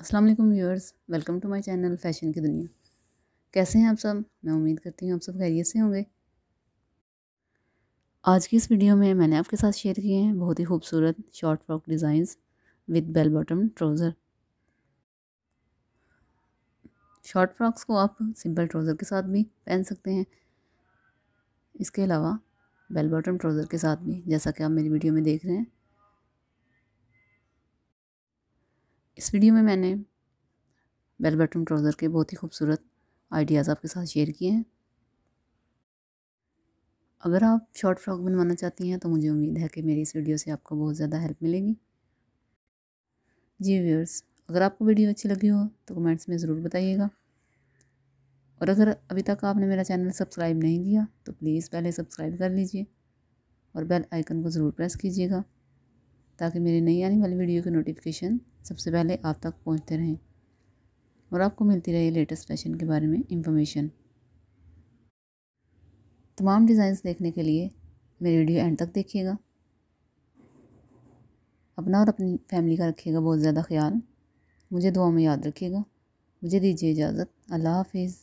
Aslam viewers welcome to my channel fashion की दुनिया कैसे हैं आप सब मैं उम्मीद करती हूँ आप सब खैरियत से होंगे आज की इस वीडियो में मैंने आपके साथ शेयर किए हैं बहुत ही खूबसूरत short frock designs with bell bottom trouser short frocks को आप सिंपल ट्राउज़र के साथ भी पहन सकते हैं इसके अलावा बेल बॉटम ट्राउज़र के साथ भी जैसा कि आप मेरी वीडियो में देख रहे हैं इस वीडियो में मैंने बेल बटन ट्राउज़र के बहुत ही खूबसूरत आइडियाज़ आपके साथ शेयर किए हैं अगर आप शॉर्ट फ्रॉक बनवाना चाहती हैं तो मुझे उम्मीद है कि मेरी इस वीडियो से आपको बहुत ज़्यादा हेल्प मिलेगी जी व्यूअर्स अगर आपको वीडियो अच्छी लगी हो तो कमेंट्स में ज़रूर बताइएगा और अगर अभी तक आपने मेरा चैनल सब्सक्राइब नहीं किया तो प्लीज़ पहले सब्सक्राइब कर लीजिए और बेल आइकन को ज़रूर प्रेस कीजिएगा ताकि मेरी नई आने वाली वीडियो की नोटिफिकेशन सबसे पहले आप तक पहुँचते रहें और आपको मिलती रहे लेटेस्ट फैशन के बारे में इंफॉर्मेशन तमाम डिज़ाइंस देखने के लिए मेरी वीडियो एंड तक देखिएगा अपना और अपनी फैमिली का रखिएगा बहुत ज़्यादा ख्याल मुझे दुआ में याद रखिएगा मुझे दीजिए इजाज़त अल्लाह हाफिज़